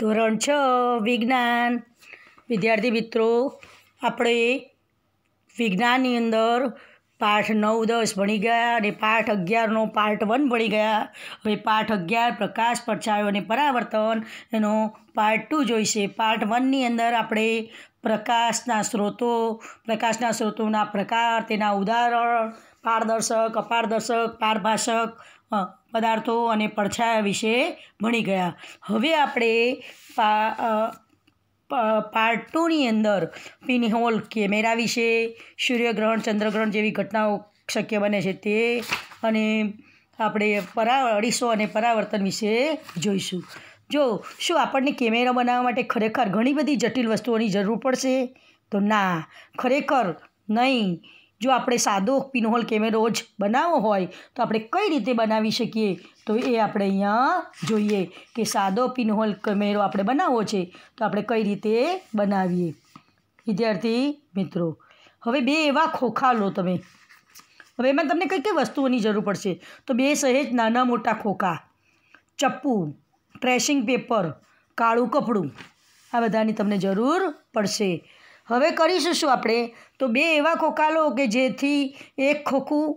ધોરણ છ વિજ્ઞાન વિદ્યાર્થી મિત્રો આપણે વિજ્ઞાનની અંદર પાઠ નવ દસ ભણી ગયા અને પાઠ અગિયારનો પાર્ટ વન ભણી ગયા હવે પાઠ અગિયાર પ્રકાશ પડછાયો અને પરાવર્તન એનો પાર્ટ ટુ જોઈશે પાર્ટ વનની અંદર આપણે પ્રકાશના સ્ત્રોતો પ્રકાશના સ્ત્રોતોના પ્રકાર તેના ઉદાહરણ પારદર્શક અપારદર્શક પારભાષક પદાર્થો અને પડછાયા વિશે ભણી ગયા હવે આપણે પાર્ટ ટુની અંદર પિનહોલ કેમેરા વિશે સૂર્યગ્રહણ ચંદ્રગ્રહણ જેવી ઘટનાઓ શક્ય બને છે તે અને આપણે પરા અડીસો અને પરાવર્તન વિશે જોઈશું જો શું આપણને કેમેરા બનાવવા માટે ખરેખર ઘણી બધી જટિલ વસ્તુઓની જરૂર પડશે તો ના ખરેખર નહીં જો આપણે સાદો પિનહોલ કેમેરો જ બનાવવો હોય તો આપણે કઈ રીતે બનાવી શકીએ તો એ આપણે અહીંયા જોઈએ કે સાદો પિનહોલ કેમેરો આપણે બનાવવો છે તો આપણે કઈ રીતે બનાવીએ વિદ્યાર્થી મિત્રો હવે બે એવા ખોખા લો તમે હવે એમાં તમને કઈ કઈ વસ્તુઓની જરૂર પડશે તો બે સહેજ નાના મોટા ખોખા ચપ્પુ ટ્રેસિંગ પેપર કાળું કપડું આ બધાની તમને જરૂર પડશે હવે કરીશું શું આપણે તો બે એવા ખોખા કે જેથી એક ખોખું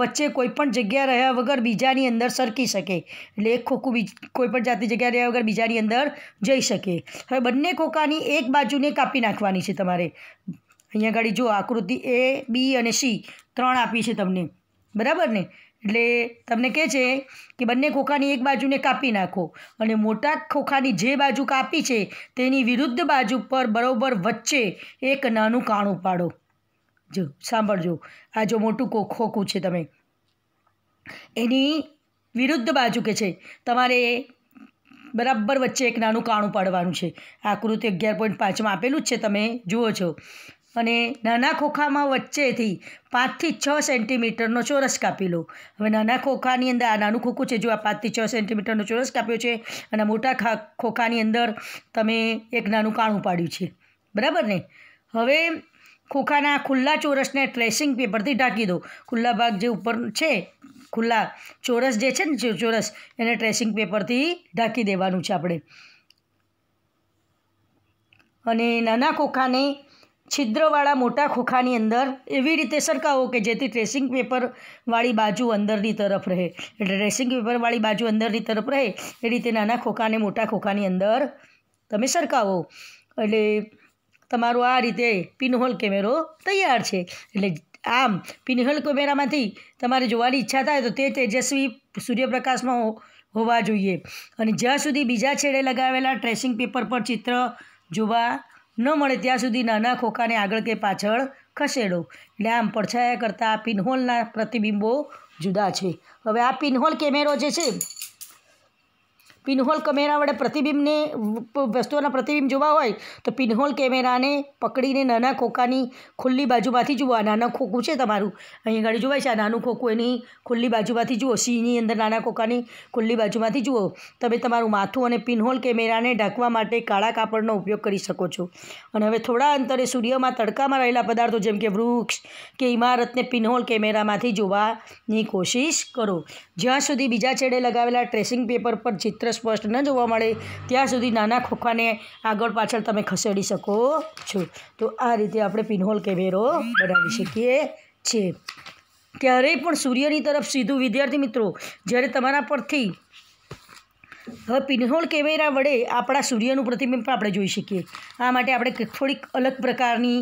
વચ્ચે કોઈપણ જગ્યા રહ્યા વગર બીજાની અંદર સરકી શકે એટલે એક ખોખું બીજ કોઈપણ જાતની જગ્યા રહ્યા વગર બીજાની અંદર જઈ શકે હવે બંને ખોખાની એક બાજુને કાપી નાખવાની છે તમારે અહીંયા આગળ જો આકૃતિ એ બી અને સી ત્રણ આપી છે તમને બરાબર ને એટલે તમને કહે છે કે બંને ખોખાની એક બાજુને કાપી નાખો અને મોટા ખોખાની જે બાજુ કાપી છે તેની વિરુદ્ધ બાજુ પર બરાબર વચ્ચે એક નાનું કાણું પાડો જો સાંભળજો આ જો મોટું ખોખું છે તમે એની વિરુદ્ધ બાજુ કે છે તમારે બરાબર વચ્ચે એક નાનું કાણું પાડવાનું છે આકૃતિ અગિયાર પોઈન્ટ પાંચમાં આપેલું જ છે તમે જુઓ છો અને નાના ખોખામાં વચ્ચેથી પાંચથી છ સેન્ટીમીટરનો ચોરસ કાપી લો હવે નાના ખોખાની અંદર આ નાનું ખોખું છે જો આ પાંચથી છ સેન્ટીમીટરનો ચોરસ કાપ્યો છે અને મોટા ખોખાની અંદર તમે એક નાનું કાણું પાડ્યું છે બરાબર ને હવે ખોખાના ખુલ્લા ચોરસને ટ્રેસિંગ પેપરથી ઢાંકી દો ખુલ્લા ભાગ જે ઉપર છે ખુલ્લા ચોરસ જે છે ને ચોરસ એને ટ્રેસિંગ પેપરથી ઢાંકી દેવાનું છે આપણે અને નાના ખોખાને છિદ્રવાળા મોટા ખોખાની અંદર એવી રીતે સરકાવો કે જેથી ટ્રેસિંગ પેપરવાળી બાજુ અંદરની તરફ રહે એટલે ડ્રેસિંગ પેપરવાળી બાજુ અંદરની તરફ રહે એ રીતે નાના ખોખાને મોટા ખોખાની અંદર તમે સરકાવો એટલે તમારો આ રીતે પિનહોલ કેમેરો તૈયાર છે એટલે આમ પિનહોલ કેમેરામાંથી તમારે જોવાની ઈચ્છા થાય તો તે તેજસ્વી સૂર્યપ્રકાશમાં હોવા જોઈએ અને જ્યાં સુધી બીજા છેડે લગાવેલા ટ્રેસિંગ પેપર પર ચિત્ર જોવા ન મળે ત્યાં સુધી નાના ખોખાને આગળ કે પાછળ ખસેડો એટલે આમ પડછાયા કરતાં આ પિનહોલના પ્રતિબિંબો જુદા છે હવે આ પિનહોલ કેમેરો જે છે પિનહોલ કેમેરા વડે પ્રતિબિંબને વસ્તુઓના પ્રતિબિંબ જોવા હોય તો પિનહોલ કેમેરાને પકડીને નાના ખોખાની ખુલ્લી બાજુમાંથી જુઓ આ નાના ખોખું છે તમારું અહીં આગળ જોવાય છે આ નાનું ખોખું એની ખુલ્લી બાજુમાંથી જુઓ સિંહની અંદર નાના ખોખાની ખુલ્લી બાજુમાંથી જુઓ તમે તમારું માથું અને પિનહોલ કેમેરાને ઢાંકવા માટે કાળા કાપડનો ઉપયોગ કરી શકો છો અને હવે થોડા અંતરે સૂર્યમાં તડકામાં રહેલા પદાર્થો જેમ કે વૃક્ષ કે ઇમારતને પિનહોલ કેમેરામાંથી જોવાની કોશિશ કરો જ્યાં સુધી બીજા છેડે લગાવેલા ટ્રેસિંગ પેપર પર ચિત્ર સ્પષ્ટ ન જોવા મળે ત્યાં સુધી નાના ખોખાને આગળ પાછળ તમે ખસેડી શકો છો તો આ રીતે આપણે પિનહોલ કેમેરો બનાવી શકીએ છીએ ક્યારેય પણ સૂર્યની તરફ સીધું વિદ્યાર્થી મિત્રો જ્યારે તમારા પરથી હવે પિનહોલ કેમેરા વડે આપણા સૂર્યનું પ્રતિબિંબ આપણે જોઈ શકીએ આ માટે આપણે થોડીક અલગ પ્રકારની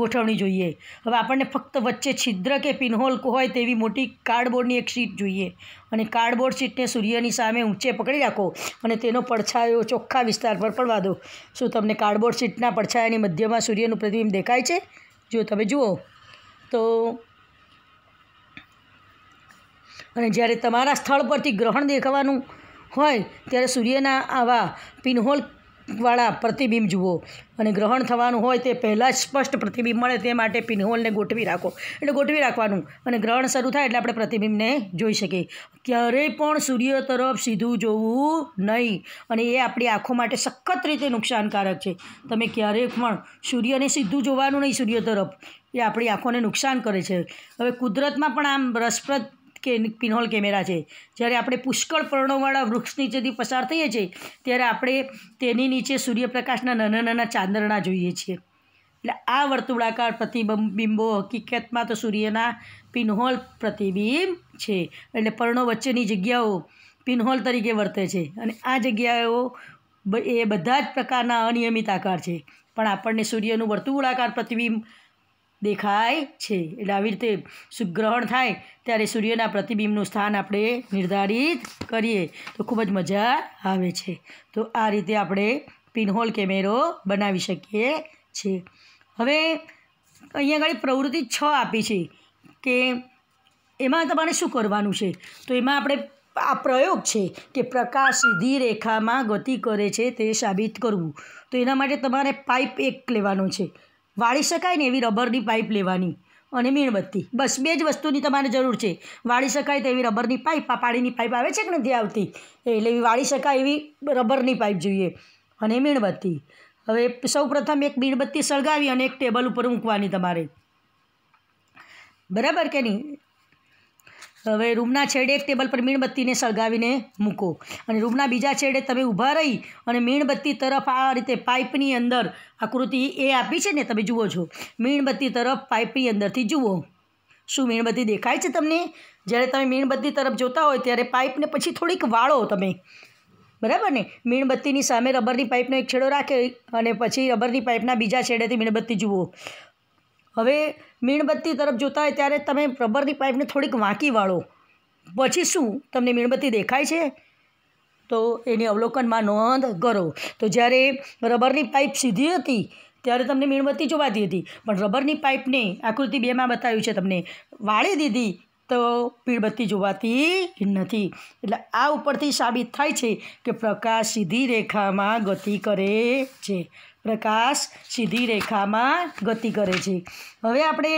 ગોઠવણી જોઈએ હવે આપણને ફક્ત વચ્ચે છિદ્ર કે પિનહોલ હોય તેવી મોટી કાર્ડબોર્ડની એક શીટ જોઈએ અને કાર્ડબોર્ડ શીટને સૂર્યની સામે ઊંચે પકડી રાખો અને તેનો પડછાયો ચોખ્ખા વિસ્તાર પર પડવા દો શું તમને કાર્ડબોર્ડ શીટના પડછાયાની મધ્યમાં સૂર્યનું પ્રતિબિંબ દેખાય છે જો તમે જુઓ તો અને જ્યારે તમારા સ્થળ પરથી ગ્રહણ દેખાવાનું હોય ત્યારે સૂર્યના આવા પિનહોલ વાળા પ્રતિબિંબ જુઓ અને ગ્રહણ થવાનું હોય તે પહેલાં જ સ્પષ્ટ પ્રતિબિંબ મળે તે માટે પિનહોલને ગોઠવી રાખો એટલે ગોઠવી રાખવાનું અને ગ્રહણ શરૂ થાય એટલે આપણે પ્રતિબિંબને જોઈ શકીએ ક્યારેય પણ સૂર્ય તરફ સીધું જોવું નહીં અને એ આપણી આંખો માટે સખત રીતે નુકસાનકારક છે તમે ક્યારેય પણ સૂર્યને સીધું જોવાનું નહીં સૂર્ય તરફ એ આપણી આંખોને નુકસાન કરે છે હવે કુદરતમાં પણ આમ રસપ્રદ કે પિનહોલ કેમેરા છે જ્યારે આપણે પુષ્કળ પર્ણોવાળા વૃક્ષ નીચેથી પસાર થઈએ છીએ ત્યારે આપણે તેની નીચે સૂર્યપ્રકાશના નાના નાના ચાંદરણા જોઈએ છીએ એટલે આ વર્તુળાકાર પ્રતિબિંબો હકીકતમાં તો સૂર્યના પિનહોલ પ્રતિબિંબ છે એટલે પર્ણો વચ્ચેની જગ્યાઓ પિનહોલ તરીકે વર્તે છે અને આ જગ્યાઓ એ બધા જ પ્રકારના અનિયમિત આકાર છે પણ આપણને સૂર્યનું વર્તુળાકાર પ્રતિબિંબ દેખાય છે એટલે આવી રીતે ગ્રહણ થાય ત્યારે સૂર્યના પ્રતિબિંબનું સ્થાન આપણે નિર્ધારિત કરીએ તો ખૂબ જ મજા આવે છે તો આ રીતે આપણે પિનહોલ કેમેરો બનાવી શકીએ છીએ હવે અહીંયા આગળ પ્રવૃત્તિ છ આપી છે કે એમાં તમારે શું કરવાનું છે તો એમાં આપણે આ પ્રયોગ છે કે પ્રકાશ સીધી રેખામાં ગતિ કરે છે તે સાબિત કરવું તો એના માટે તમારે પાઇપ એક લેવાનો છે વાળી શકાય ને એવી રબરની પાઇપ લેવાની અને મીણબત્તી બસ બે જ વસ્તુની તમારે જરૂર છે વાળી શકાય તેવી રબરની પાઇપ આ પાણીની પાઇપ આવે છે કે નથી આવતી એટલે એવી વાળી શકાય એવી રબરની પાઇપ જોઈએ અને મીણબત્તી હવે સૌપ્રથમ એક મીણબત્તી સળગાવી અને એક ટેબલ ઉપર મૂકવાની તમારે બરાબર કે નહીં હવે રૂમના છેડે એક ટેબલ પર મીણબત્તીને સળગાવીને મૂકો અને રૂમના બીજા છેડે તમે ઊભા રહી અને મીણબત્તી તરફ આ રીતે પાઇપની અંદર આકૃતિ એ આપી છે ને તમે જુઓ છો મીણબત્તી તરફ પાઇપની અંદરથી જુઓ શું મીણબત્તી દેખાય છે તમને જ્યારે તમે મીણબત્તી તરફ જોતા હોય ત્યારે પાઇપને પછી થોડીક વાળો તમે બરાબર ને મીણબત્તીની સામે રબરની પાઇપનો એક છેડો રાખે અને પછી રબરની પાઇપના બીજા છેડેથી મીણબત્તી જુઓ હવે મીણબત્તી તરફ જોતા હોય ત્યારે તમે રબરની પાઇપને થોડીક વાંકી વાળો પછી શું તમને મીણબત્તી દેખાય છે તો એની અવલોકનમાં નોંધ કરો તો જ્યારે રબરની પાઇપ સીધી હતી ત્યારે તમને મીણબત્તી જોવાતી હતી પણ રબરની પાઇપને આકૃતિ બેમાં બતાવ્યું છે તમને વાળી દીધી તો પીળબત્તી જોવાતી નથી એટલે આ ઉપરથી સાબિત થાય છે કે પ્રકાશ સીધી રેખામાં ગતિ કરે છે પ્રકાશ સીધી રેખામાં ગતિ કરે છે હવે આપણે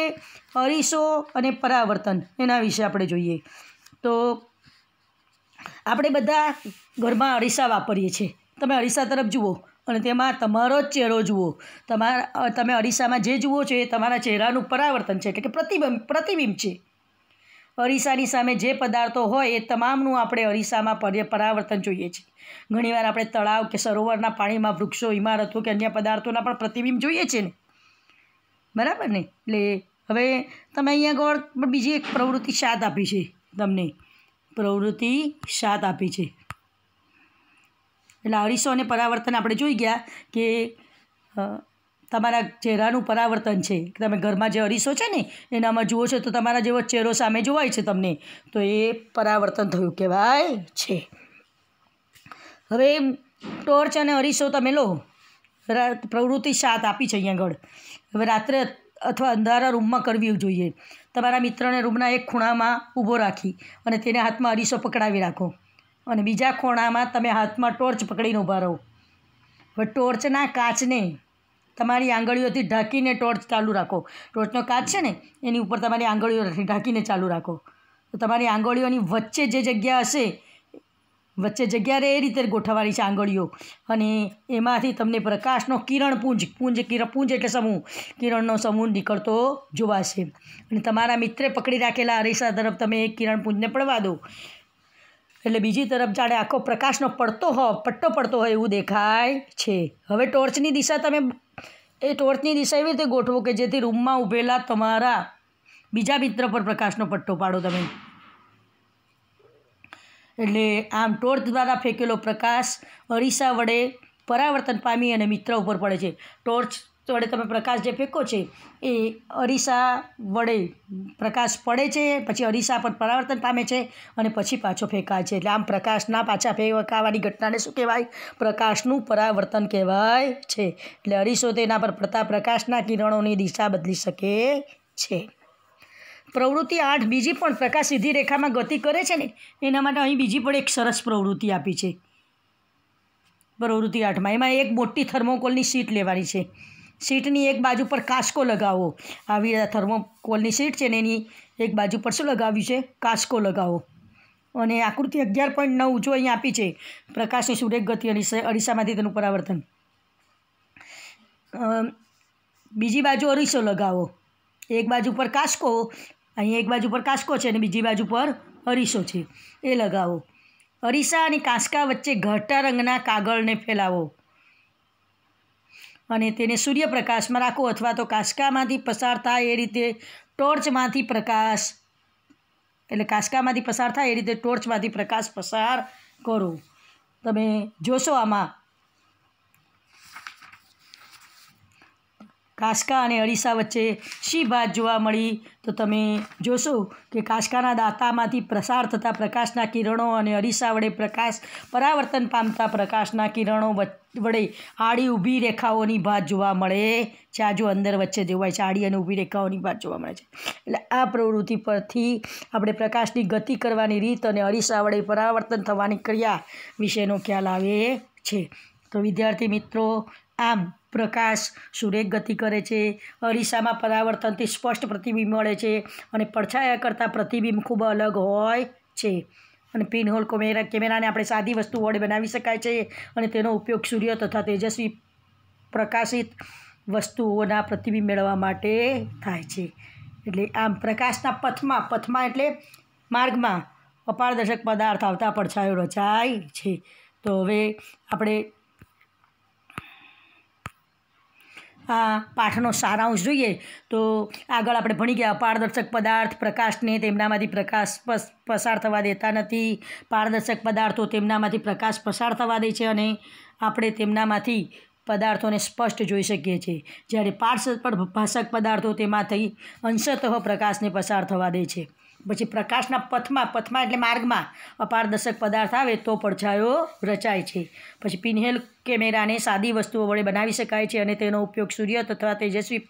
અરીસો અને પરાવર્તન એના વિશે આપણે જોઈએ તો આપણે બધા ઘરમાં અરીસા વાપરીએ છીએ તમે અરીસા તરફ જુઓ અને તેમાં તમારો જ ચહેરો જુઓ તમારા તમે અરીસામાં જે જુઓ છો એ તમારા ચહેરાનું પરાવર્તન છે એટલે કે પ્રતિબિંબ પ્રતિબિંબ છે અરીસાની સામે જે પદાર્થો હોય એ તમામનું આપણે અરીસામાં પરાવર્તન જોઈએ છીએ ઘણીવાર આપણે તળાવ કે સરોવરના પાણીમાં વૃક્ષો ઇમારતો કે અન્ય પદાર્થોના પણ પ્રતિબિંબ જોઈએ છે ને બરાબર ને એટલે હવે તમે અહીંયા ગોળ બીજી એક પ્રવૃત્તિ સાત આપી છે તમને પ્રવૃત્તિ સાત આપી છે એટલે અરીસો અને પરાવર્તન આપણે જોઈ ગયા કે તમારા ચહેરાનું પરાવર્તન છે તમે ઘરમાં જે અરીસો છે ને એનામાં જુઓ છો તો તમારા જેવો ચહેરો સામે જોવાય છે તમને તો એ પરાવર્તન થયું કહેવાય છે હવે ટોર્ચ અને અરીસો તમે લો પ્રવૃત્તિ સાત આપી છે અહીંયા આગળ હવે રાત્રે અથવા અંધારા રૂમમાં કરવી જોઈએ તમારા મિત્રને રૂમના એક ખૂણામાં ઊભો રાખી અને તેને હાથમાં અરીસો પકડાવી રાખો અને બીજા ખૂણામાં તમે હાથમાં ટોર્ચ પકડીને ઊભા રહો હવે ટોર્ચના કાચને તમારી આંગળીઓથી ઢાંકીને ટોર્ચ ચાલુ રાખો ટોર્ચનો કાચ છે ને એની ઉપર તમારી આંગળીઓ ઢાંકીને ચાલુ રાખો તો તમારી આંગળીઓની વચ્ચે જે જગ્યા હશે વચ્ચે જગ્યા રહે એ રીતે ગોઠવવાની છે આંગળીઓ અને એમાંથી તમને પ્રકાશનો કિરણ પુંજ પુંજ કિરણ પુંજ એટલે સમૂહ કિરણનો સમૂહ નીકળતો જોવાશે અને તમારા મિત્રે પકડી રાખેલા અરીસા તરફ તમે એ કિરણ પુંજને પડવા દો એટલે બીજી તરફ જાણે આખો પ્રકાશનો પડતો હો પટ્ટો પડતો હોય એવું દેખાય છે હવે ટોર્ચની દિશા તમે એ ટોર્ચની દિશા એવી રીતે ગોઠવો કે જેથી રૂમમાં ઊભેલા તમારા બીજા મિત્ર પર પ્રકાશનો પટ્ટો પાડો તમે એટલે આમ ટોર્ચ દ્વારા ફેંકેલો પ્રકાશ અરીસા વડે પરાવર્તન પામી અને મિત્ર ઉપર પડે છે ટોર્ચ તો વડે તમે પ્રકાશ જે ફેંકો છે એ અરીસા વડે પ્રકાશ પડે છે પછી અરીસા પર પરાવર્તન પામે છે અને પછી પાછો ફેંકાય છે એટલે આમ પ્રકાશના પાછા ફેંકાવાની ઘટનાને શું કહેવાય પ્રકાશનું પરાવર્તન કહેવાય છે એટલે અરીસો તેના પર પડતા પ્રકાશના કિરણોની દિશા બદલી શકે છે પ્રવૃત્તિ આઠ બીજી પણ પ્રકાશ સીધી રેખામાં ગતિ કરે છે ને એના માટે અહીં બીજી પણ એક સરસ પ્રવૃત્તિ આપી છે પ્રવૃત્તિ આઠમાં એમાં એક મોટી થર્મોકોલની શીટ લેવાની છે સીટની એક બાજુ પર કાસકો લગાવો આવી થર્મોકોલની સીટ છે ને એની એક બાજુ પર શું લગાવ્યું છે કાસકો લગાવો અને આકૃતિ અગિયાર પોઈન્ટ નવ જો અહીં આપી છે પ્રકાશની સુરેખ ગતિ અરીસામાંથી તેનું પરાવર્તન બીજી બાજુ અરીસો લગાવો એક બાજુ પર કાસ્કો અહીં એક બાજુ પર કાસ્કો છે અને બીજી બાજુ પર અરીસો છે એ લગાવો અરીસા અને કાસકા વચ્ચે ઘટા રંગના કાગળને ફેલાવો અને તેને સૂર્યપ્રકાશમાં રાખો અથવા તો કાસકામાંથી પસાર થાય એ રીતે ટોર્ચમાંથી પ્રકાશ એટલે કાસકામાંથી પસાર થાય એ રીતે ટોર્ચમાંથી પ્રકાશ પસાર કરો તમે જોશો આમાં કાસકા અને અરીસા વચ્ચે શી ભાત જોવા મળી તો તમે જોશો કે કાસકાના દાંતામાંથી પ્રસાર થતા પ્રકાશના કિરણો અને અરીસા વડે પ્રકાશ પરાવર્તન પામતા પ્રકાશના કિરણો વડે આડી ઊભી રેખાઓની ભાત જોવા મળે છે આ અંદર વચ્ચે જોવાય છે આડી અને ઊભી રેખાઓની ભાત જોવા મળે છે એટલે આ પ્રવૃત્તિ પરથી આપણે પ્રકાશની ગતિ કરવાની રીત અને અરીસા વડે પરાવર્તન થવાની ક્રિયા વિશેનો ખ્યાલ આવે છે તો વિદ્યાર્થી મિત્રો આમ પ્રકાશ સૂર્ય ગતિ કરે છે અરીસામાં પરાવર્તનથી સ્પષ્ટ પ્રતિબિંબ મળે છે અને પડછાયા કરતાં પ્રતિબિંબ ખૂબ અલગ હોય છે અને પિનહોલ કોમેરા કેમેરાને આપણે સાદી વસ્તુ વડે બનાવી શકાય છે અને તેનો ઉપયોગ સૂર્ય તથા તેજસ્વી પ્રકાશિત વસ્તુઓના પ્રતિબિંબ મેળવવા માટે થાય છે એટલે આમ પ્રકાશના પથમાં પથમાં એટલે માર્ગમાં અપારદર્શક પદાર્થ આવતા પડછાયો રચાય છે તો હવે આપણે આ પાઠનો સારાંશ જોઈએ તો આગળ આપણે ભણી ગયા પારદર્શક પદાર્થ પ્રકાશને તેમનામાંથી પ્રકાશ પસાર થવા દેતા નથી પારદર્શક પદાર્થો તેમનામાંથી પ્રકાશ પસાર થવા દે છે અને આપણે તેમનામાંથી પદાર્થોને સ્પષ્ટ જોઈ શકીએ છીએ જ્યારે પર ભાષક પદાર્થો તેમાંથી અંશતઃ પ્રકાશને પસાર થવા દે છે પછી પ્રકાશના પથમાં પથમાં એટલે માર્ગમાં અપારદર્શક પદાર્થ આવે તો પડછાયો રચાય છે પછી પિન્હેલ કેમેરાને સાદી વસ્તુઓ વડે બનાવી શકાય છે અને તેનો ઉપયોગ સૂર્ય તથા તેજસ્વી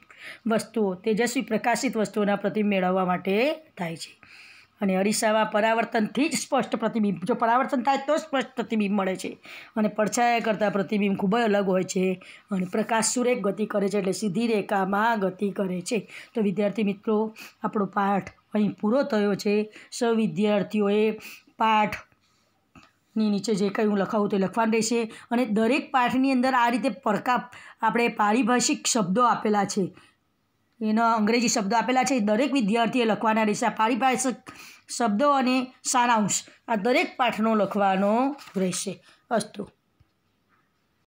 વસ્તુઓ તેજસ્વી પ્રકાશિત વસ્તુઓના પ્રતિબિંબ મેળવવા માટે થાય છે અને અરીસામાં પરાવર્તનથી જ સ્પષ્ટ પ્રતિબિંબ જો પરાવર્તન થાય તો સ્પષ્ટ પ્રતિબિંબ મળે છે અને પડછાયા કરતાં પ્રતિબિંબ ખૂબ જ અલગ હોય છે અને પ્રકાશ સુરેખ ગતિ કરે છે એટલે સીધી રેખામાં ગતિ કરે છે તો વિદ્યાર્થી મિત્રો આપણો પાઠ અહીં પૂરો થયો છે સૌ વિદ્યાર્થીઓએ પાઠ ની નીચે જે કંઈ હું લખાવું તે લખવાનું રહેશે અને દરેક પાઠની અંદર આ રીતે પડકા આપણે પારિભાષિક શબ્દો આપેલા છે એના અંગ્રેજી શબ્દો આપેલા છે દરેક વિદ્યાર્થીએ લખવાના રહેશે આ પારિભાષિક શબ્દો અને સારાંશ આ દરેક પાઠનો લખવાનો રહેશે અસ્તુ